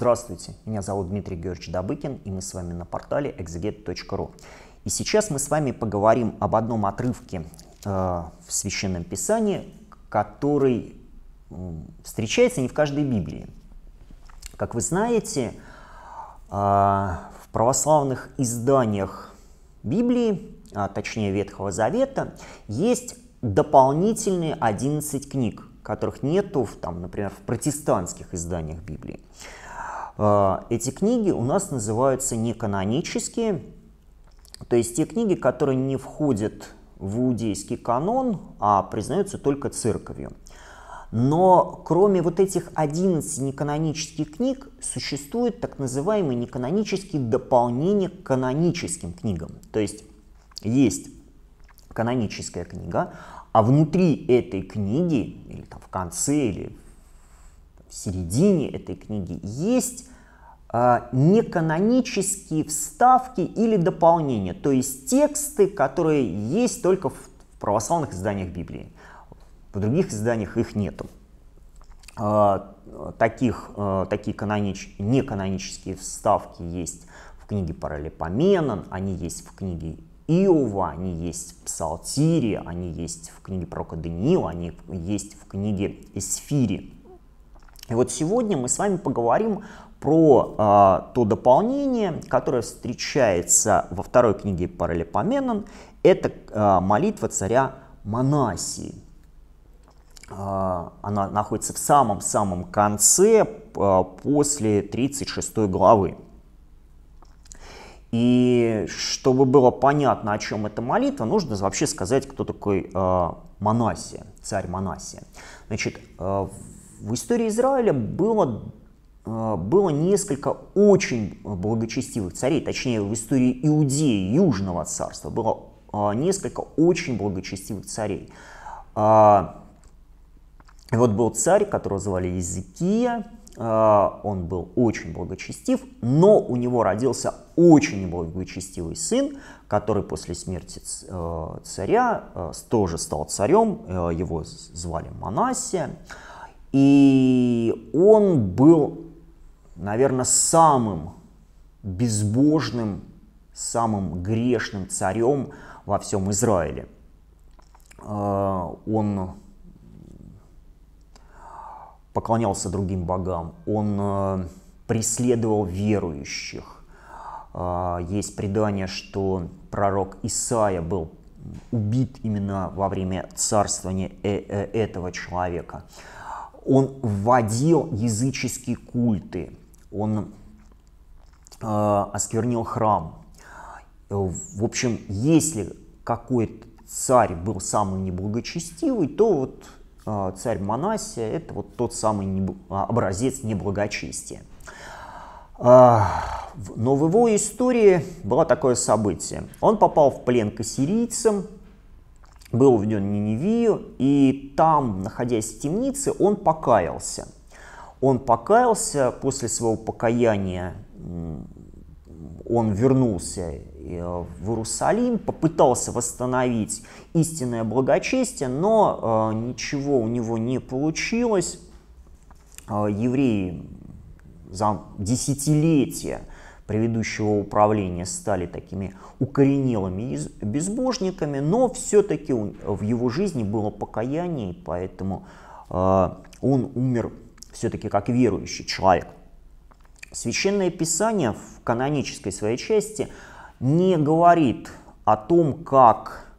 Здравствуйте, меня зовут Дмитрий Георгиевич Добыкин, и мы с вами на портале exeget.ru. И сейчас мы с вами поговорим об одном отрывке э, в Священном Писании, который встречается не в каждой Библии. Как вы знаете, э, в православных изданиях Библии, а точнее Ветхого Завета, есть дополнительные 11 книг, которых нету, в, там, например, в протестантских изданиях Библии. А, эти книги у нас называются неканонические, то есть те книги, которые не входят в иудейский канон, а признаются только церковью. Но кроме вот этих 11 неканонических книг существует так называемые неканонические дополнения к каноническим книгам. То есть есть каноническая книга, а внутри этой книги, или там в конце, или в середине этой книги, есть Э, неканонические вставки или дополнения, то есть тексты, которые есть только в православных изданиях Библии. В других изданиях их нет. Э, таких, э, такие канонич... неканонические вставки есть в книге Паралипоменон, они есть в книге Иова, они есть в Псалтире, они есть в книге пророка Даниила, они есть в книге Эсфири. И вот сегодня мы с вами поговорим про а, то дополнение, которое встречается во второй книге Паралипоменон, это а, молитва царя Манасии. А, она находится в самом-самом конце, а, после 36 главы. И чтобы было понятно, о чем эта молитва, нужно вообще сказать, кто такой э, Манасия, царь Манасия. Значит, э, в истории Израиля было Э, было несколько очень благочестивых царей, точнее в истории Иудеи, Южного царства, было э, несколько очень благочестивых царей. Э, вот был царь, которого звали Езекия, он был очень благочестив, но у него родился очень благочестивый сын, который после смерти царя тоже стал царем, его звали Манасия, и он был наверное, самым безбожным, самым грешным царем во всем Израиле. Э, он поклонялся другим богам, он э, преследовал верующих. Э, есть предание, что пророк Исаия был убит именно во время царствования этого человека. Он вводил языческие культы, он э, осквернил храм. Э, в общем, если какой-то царь был самый неблагочестивый, то вот э, царь Манасия – это вот тот самый неб... А, образец неблагочестия. Э, но в его истории было такое событие. Он попал в плен к ассирийцам, был введен в Ниневию, и там, находясь в темнице, он покаялся – он покаялся, после своего покаяния он вернулся э, в Иерусалим, попытался восстановить истинное благочестие, но э, ничего у него не получилось. Э, евреи за десятилетия предыдущего управления стали такими укоренелыми безбожниками, но все-таки в его жизни было покаяние, поэтому он умер все-таки как верующий человек. Священное Писание в канонической своей части не говорит о том, как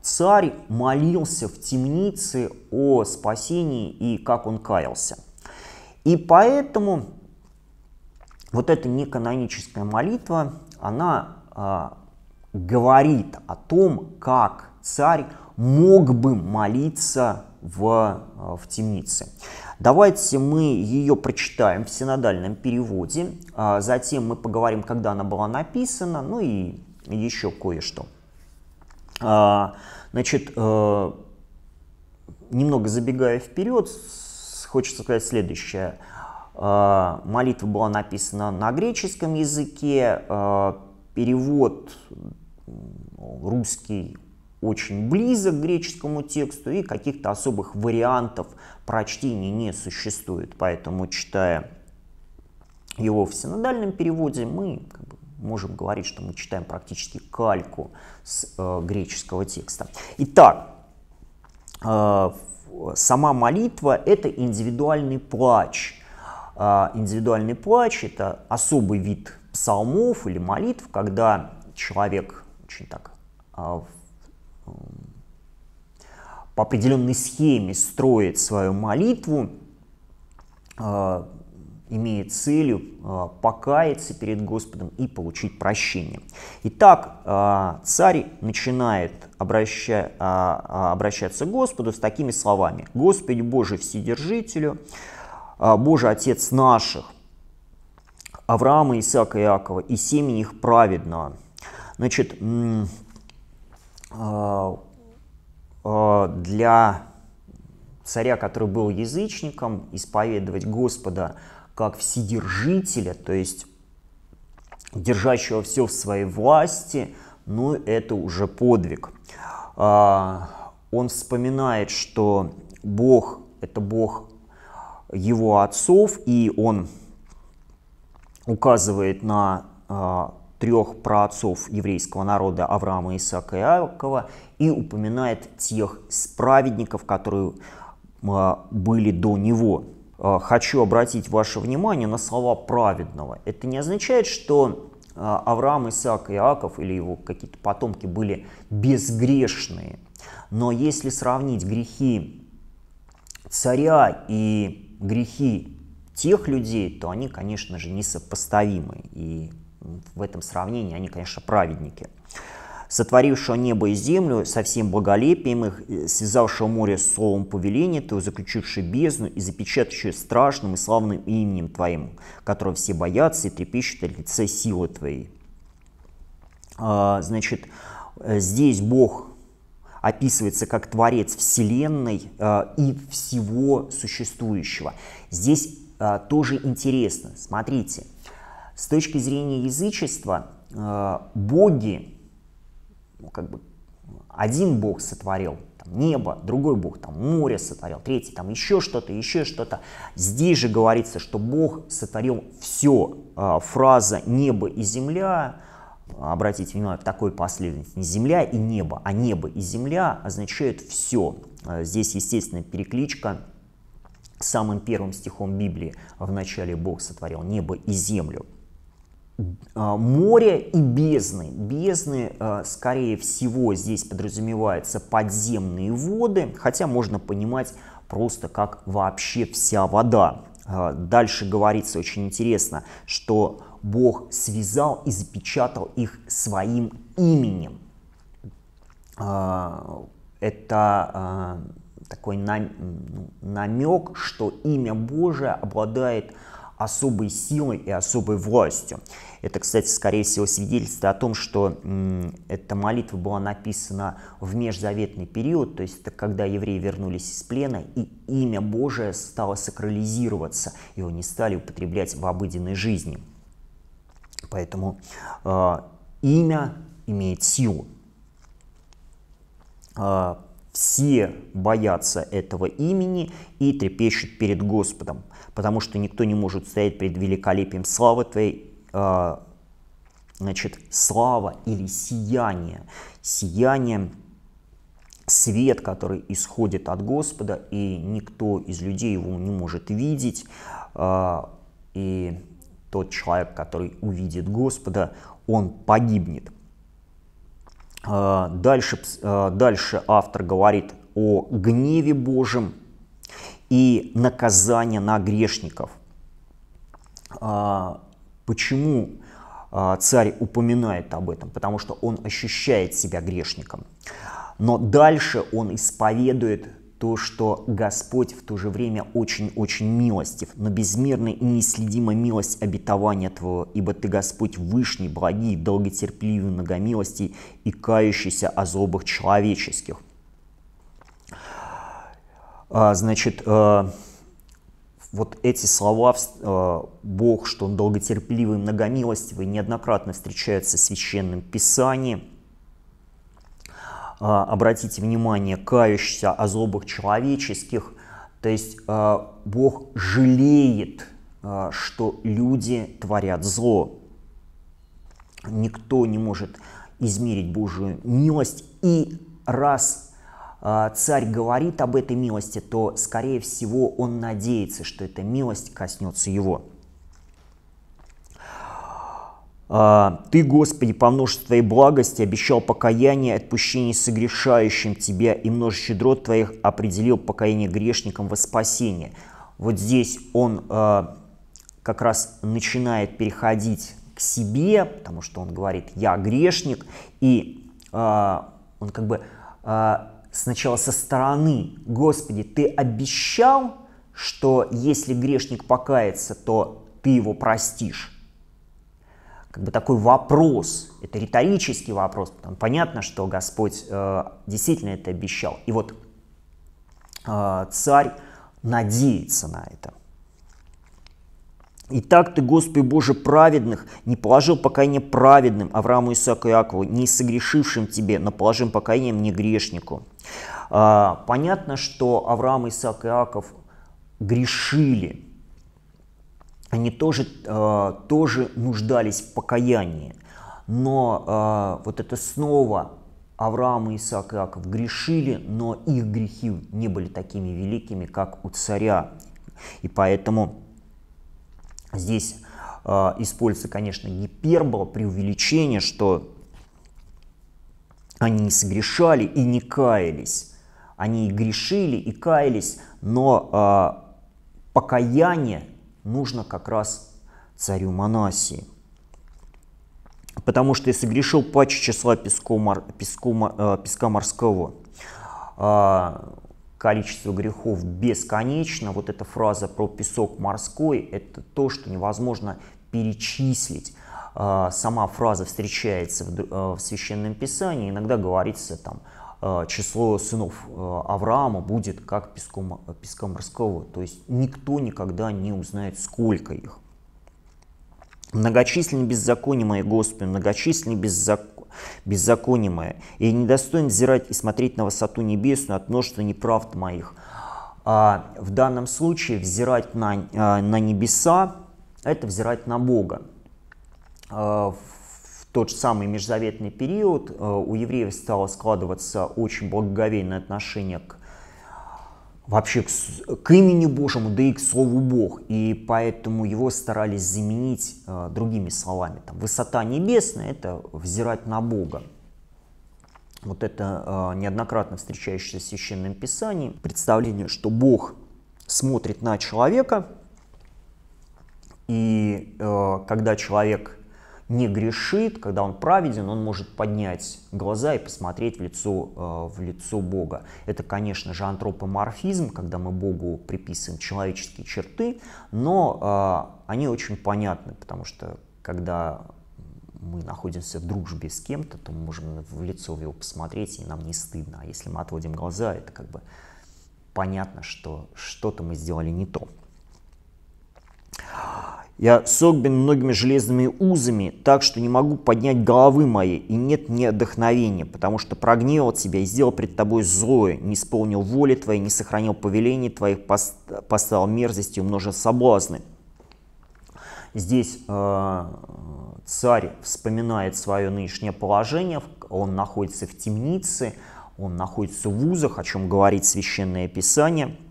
царь молился в темнице о спасении и как он каялся. И поэтому вот эта неканоническая молитва, она а, говорит о том, как царь мог бы молиться в, а, в темнице. Давайте мы ее прочитаем в синодальном переводе, а затем мы поговорим, когда она была написана, ну и еще кое-что. А, значит, э, немного забегая вперед, хочется сказать следующее. А, молитва была написана на греческом языке, перевод русский очень близок к греческому тексту, и каких-то особых вариантов прочтения не существует. Поэтому, читая его в синодальном переводе, мы как бы, можем говорить, что мы читаем практически кальку с э, греческого текста. Итак, э, сама молитва – это индивидуальный плач. Э, индивидуальный плач – это особый вид псалмов или молитв, когда человек очень так э, по определенной схеме строит свою молитву, э, имеет целью э, покаяться перед Господом и получить прощение. Итак, э, царь начинает обращаться к Господу с такими словами. «Господи Боже Вседержителю, Божий Отец наших, Авраама, Исаака, и Иакова и семени их праведного». Значит, а, а, для царя, который был язычником, исповедовать Господа как вседержителя, то есть держащего все в своей власти, ну это уже подвиг. А, он вспоминает, что Бог – это Бог его отцов, и он указывает на трех праотцов еврейского народа Авраама, Исаака и Иакова и упоминает тех праведников, которые а, были до него. А, хочу обратить ваше внимание на слова «праведного». Это не означает, что а, Авраам, Исаак, и Иаков или его какие-то потомки были безгрешные. Но если сравнить грехи царя и грехи тех людей, то они, конечно же, несопоставимы. И в этом сравнении они, конечно, праведники. «Сотворившего небо и землю со всем благолепием их, э, связавшего море с словом повеления, Ты, заключивший бездну и запечатавший страшным и славным именем Твоим, которого все боятся и трепещут от лице силы Твоей». А, значит, э, здесь Бог описывается как Творец Вселенной э, и всего существующего. Здесь тоже интересно. Смотрите, с точки зрения язычества, э, боги, ну, как бы один бог сотворил там, небо, другой бог там море сотворил, третий там еще что-то, еще что-то. Здесь же говорится, что бог сотворил все. Э, фраза «небо и земля» обратите внимание, в такой последовательности не земля и небо, а небо и земля означают все. Э, здесь, естественно, перекличка с самым первым стихом Библии. В начале Бог сотворил небо и землю. А, море и бездны. Бездны, а, скорее всего, здесь подразумеваются подземные воды, хотя можно понимать просто как вообще вся вода. А, дальше говорится очень интересно, что Бог связал и запечатал их своим именем. Это такой намек, что имя Божие обладает особой силой и особой властью. Это, кстати, скорее всего свидетельство о том, что эта молитва была написана в межзаветный период, то есть это когда евреи вернулись из плена, и имя Божие стало сакрализироваться, его не стали употреблять в обыденной жизни. Поэтому э, имя имеет силу. Э, все боятся этого имени и трепещут перед Господом, потому что никто не может стоять перед великолепием славы Твоей, э, значит, слава или сияние. Сияние свет, который исходит от Господа, и никто из людей его не может видеть. А, и тот человек, который увидит Господа, он погибнет. Э, дальше, э, дальше автор говорит о гневе Божьем и наказании на грешников. Э, почему царь упоминает об этом? Потому что он ощущает себя грешником. Но дальше он исповедует то, что Господь в то же время очень-очень милостив, но безмерно и неследима милость обетования Твоего, ибо Ты, Господь, вышний, благий, долготерпеливый, многомилостий и кающийся о злобах человеческих. А, значит, а, вот эти слова а, «Бог, что Он долготерпеливый, многомилостивый» неоднократно встречаются в Священном Писании – а, обратите внимание, кающийся о злобах человеческих. То есть а, Бог жалеет, а, что люди творят зло. Никто не может измерить Божию милость. И раз царь говорит об этой милости, то, скорее всего, он надеется, что эта милость коснется его. А, ты, Господи, по множеству Твоей благости обещал покаяние, отпущение согрешающим Тебя, и множество щедрот Твоих определил покаяние грешникам во спасение. Вот здесь он а, как раз начинает переходить к себе, потому что он говорит «я грешник», и а, он как бы сначала со стороны «Господи, Ты обещал, что если грешник покается, то Ты его простишь» как бы такой вопрос, это риторический вопрос, потому понятно, что Господь э, действительно это обещал. И вот э, царь надеется на это. «И так ты, Господи Боже, праведных не положил покаяние праведным Аврааму, Исааку и Иакову, не согрешившим тебе, но положим покаянием не грешнику». А, понятно, что Авраам, Исаак и Иаков грешили – они тоже, э, тоже нуждались в покаянии. Но э, вот это снова Авраам, Исаак и Иаков грешили, но их грехи не были такими великими, как у царя. И поэтому здесь э, используется, конечно, гипербола, преувеличение, что они не согрешали и не каялись. Они и грешили, и каялись, но э, покаяние нужно как раз царю Манасии. Потому что и согрешил паче числа песку, мор, песку, э, песка морского. А, количество грехов бесконечно. Вот эта фраза про песок морской – это то, что невозможно перечислить а, сама фраза встречается в, э, в Священном Писании, иногда говорится там Э, число сынов э, Авраама будет как песком, песком морского. То есть никто никогда не узнает, сколько их. Многочисленны беззаконие мои, Господи, многочисленны беззаконие беззаконие мое, и недостоин взирать и смотреть на высоту небесную от множества неправд моих. А в данном случае взирать на, э, на небеса – это взирать на Бога. В тот же самый межзаветный период, э, у евреев стало складываться очень благоговейное отношение к вообще к, к имени Божьему, да и к слову Бог. И поэтому его старались заменить э, другими словами. Там, высота небесная – это взирать на Бога. Вот это э, неоднократно встречающееся в Священном Писании представление, что Бог смотрит на человека, и э, когда человек – не грешит, когда он праведен, он может поднять глаза и посмотреть в лицо, э, в лицо Бога. Это, конечно же, антропоморфизм, когда мы Богу приписываем человеческие черты, но э, они очень понятны, потому что когда мы находимся в дружбе с кем-то, то мы можем в лицо его посмотреть, и нам не стыдно. А если мы отводим глаза, это как бы понятно, что что-то мы сделали не то. Я согбен многими железными узами, так что не могу поднять головы моей, и нет мне отдохновения, потому что прогневал тебя и сделал пред тобой злое, не исполнил воли твоей, не сохранил повелений твоих, поставил мерзости и умножил соблазны. Здесь э, царь вспоминает свое нынешнее положение, он находится в темнице, он находится в узах, о чем говорит Священное Писание –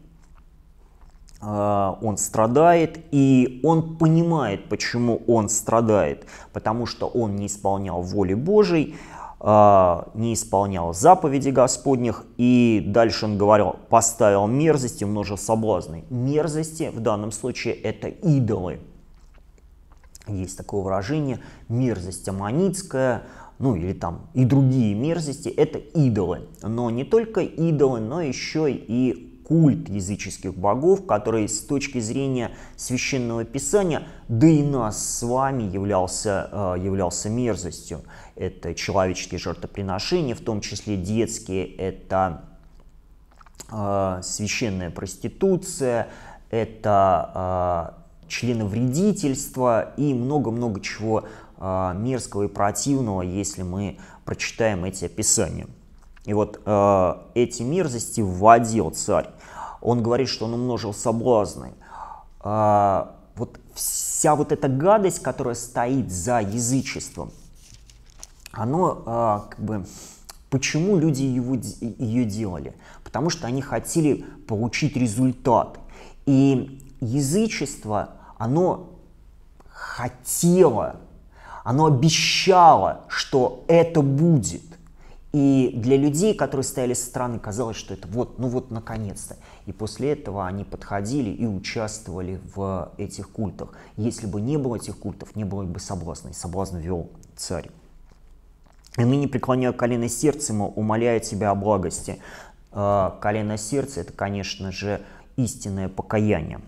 а, он страдает, и он понимает, почему он страдает, потому что он не исполнял воли Божией, а, не исполнял заповеди Господних, и дальше он говорил, поставил мерзости, множил соблазны. Мерзости в данном случае это идолы. Есть такое выражение «мерзость аммонитская», ну или там и другие мерзости, это идолы. Но не только идолы, но еще и культ языческих богов, который с точки зрения священного писания, да и нас с вами являлся, э, являлся мерзостью. Это человеческие жертвоприношения, в том числе детские, это э, священная проституция, это э, членовредительство и много-много чего мерзкого и противного, если мы прочитаем эти описания. И вот э, эти мерзости вводил царь он говорит, что он умножил соблазны. А, вот вся вот эта гадость, которая стоит за язычеством, оно а, как бы... Почему люди его, ее делали? Потому что они хотели получить результат. И язычество, оно хотело, оно обещало, что это будет. И для людей, которые стояли со стороны, казалось, что это вот, ну вот, наконец-то. И после этого они подходили и участвовали в этих культах. Если бы не было этих культов, не было бы соблазна, и соблазн вел царь. «И ныне преклоняю колено сердце умоляя умоляю тебя о благости». А, колено сердца – это, конечно же, истинное покаяние.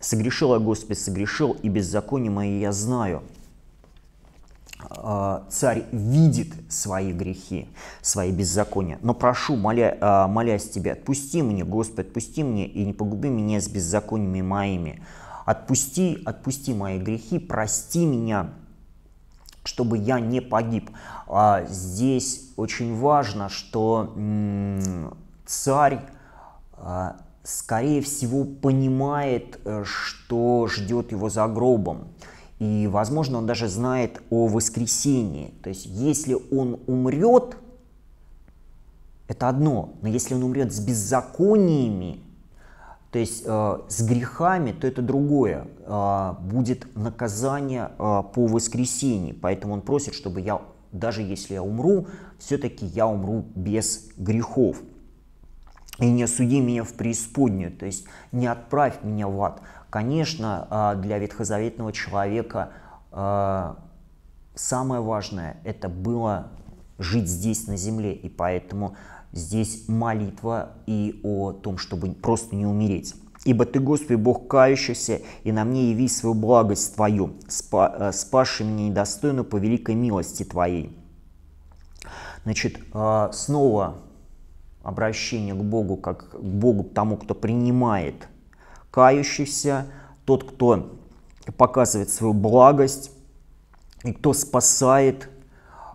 «Согрешил я, Господи, согрешил, и беззаконие мое я знаю, а, царь видит свои грехи, свои беззакония. Но прошу, моля, а, молясь тебя, отпусти мне, Господи, отпусти мне и не погуби меня с беззакониями моими. Отпусти, отпусти мои грехи, прости меня, чтобы я не погиб. А, здесь очень важно, что царь скорее всего понимает, э, что ждет его за гробом. И, возможно, он даже знает о воскресении. То есть, если он умрет, это одно. Но если он умрет с беззакониями, то есть э, с грехами, то это другое. Э, будет наказание э, по воскресении. Поэтому он просит, чтобы я, даже если я умру, все-таки я умру без грехов и не осуди меня в преисподнюю, то есть не отправь меня в ад. Конечно, а, для ветхозаветного человека а, самое важное – это было жить здесь, на земле, и поэтому здесь молитва и о том, чтобы просто не умереть. «Ибо Ты, Господи, Бог кающийся, и на мне яви свою благость Твою, спа, э, спаши меня недостойно по великой милости Твоей». Значит, а, снова обращение к Богу, как к Богу тому, кто принимает кающихся, тот, кто показывает свою благость и кто спасает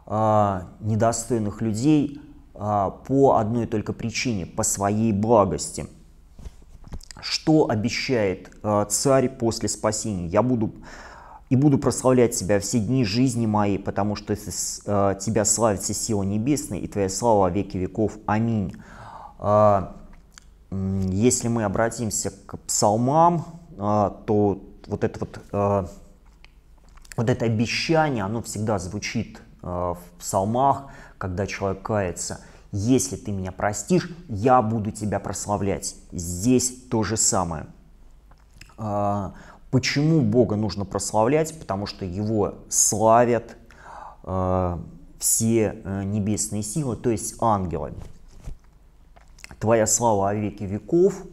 а, недостойных людей а, по одной только причине, по своей благости. Что обещает а, царь после спасения? Я буду и буду прославлять Тебя все дни жизни моей, потому что с, э, Тебя славится сила небесная, и Твоя слава веки веков. Аминь. Э, если мы обратимся к псалмам, э, то вот это вот, э, вот это обещание, оно всегда звучит э, в псалмах, когда человек кается. Если ты меня простишь, я буду тебя прославлять. Здесь то же самое. Э, Почему Бога нужно прославлять? Потому что Его славят э, все э, небесные силы, то есть ангелы. Твоя слава о веки веков,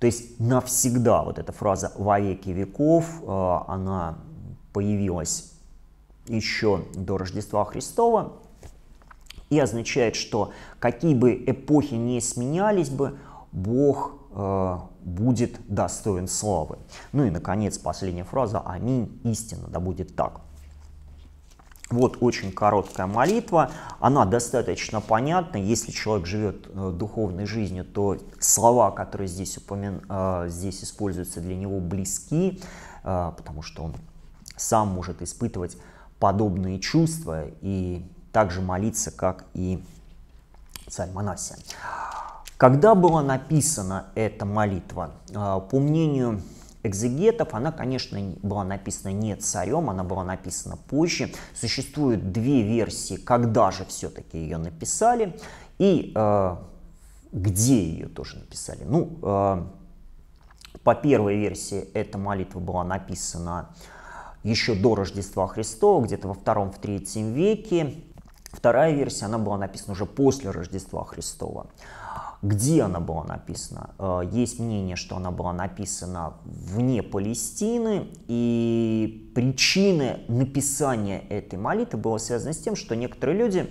то есть навсегда вот эта фраза «во веки веков», э, она появилась еще до Рождества Христова и означает, что какие бы эпохи не сменялись бы, Бог э, будет достоин славы. Ну и, наконец, последняя фраза «Аминь, истина, да будет так». Вот очень короткая молитва, она достаточно понятна. Если человек живет э, духовной жизнью, то слова, которые здесь, упомян... Э, здесь используются, для него близки, э, потому что он сам может испытывать подобные чувства и также молиться, как и царь Манасия. Когда была написана эта молитва? А, по мнению экзегетов, она, конечно, была написана не царем, она была написана позже. Существуют две версии, когда же все-таки ее написали и а, где ее тоже написали. Ну, а, по первой версии эта молитва была написана еще до Рождества Христова, где-то во втором, в третьем веке. Вторая версия, она была написана уже после Рождества Христова. Где она была написана? Э, есть мнение, что она была написана вне Палестины, и причины написания этой молитвы было связано с тем, что некоторые люди,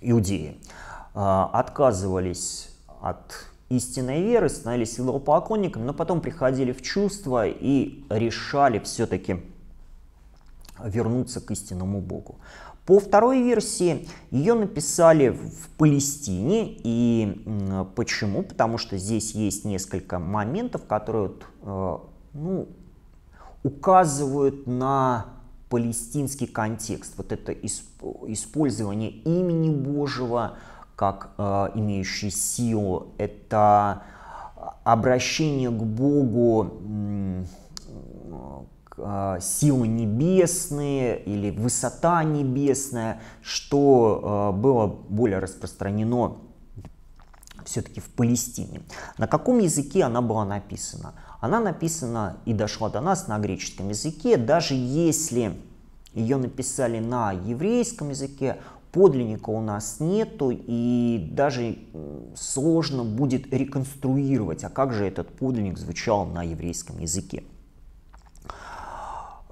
иудеи, э, отказывались от истинной веры, становились идолопоклонниками, но потом приходили в чувство и решали все-таки вернуться к истинному Богу. По второй версии ее написали в Палестине. И почему? Потому что здесь есть несколько моментов, которые э, ну, указывают на палестинский контекст. Вот это использование имени Божьего как э, имеющий силу, это обращение к Богу а, силы небесные или высота небесная, что а, было более распространено все-таки в Палестине. На каком языке она была написана? Она написана и дошла до нас на греческом языке, даже если ее написали на еврейском языке, подлинника у нас нету, и даже сложно будет реконструировать, а как же этот подлинник звучал на еврейском языке.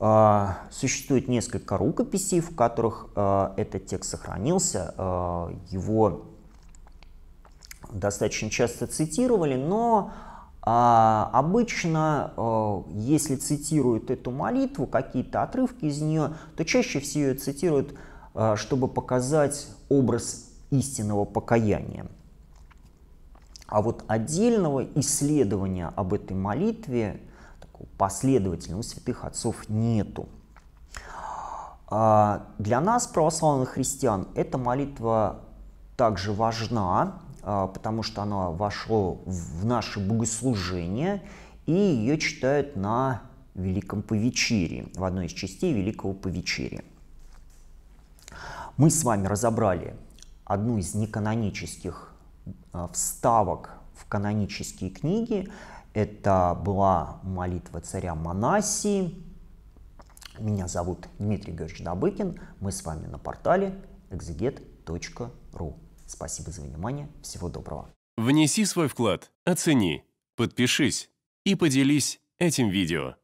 А, существует несколько рукописей, в которых а, этот текст сохранился. А, его достаточно часто цитировали, но обычно, если цитируют эту молитву, какие-то отрывки из нее, то чаще всего ее цитируют, чтобы показать образ истинного покаяния. А вот отдельного исследования об этой молитве последовательного у святых отцов нету. А, для нас, православных христиан, эта молитва также важна, а, потому что она вошла в наше богослужение, и ее читают на Великом Повечерии, в одной из частей Великого Повечерия. Мы с вами разобрали одну из неканонических а, вставок в канонические книги. Это была молитва царя Манассии. Меня зовут Дмитрий Георгиевич Добыкин. Мы с вами на портале exeget.ru. Спасибо за внимание. Всего доброго. Внеси свой вклад, оцени, подпишись и поделись этим видео.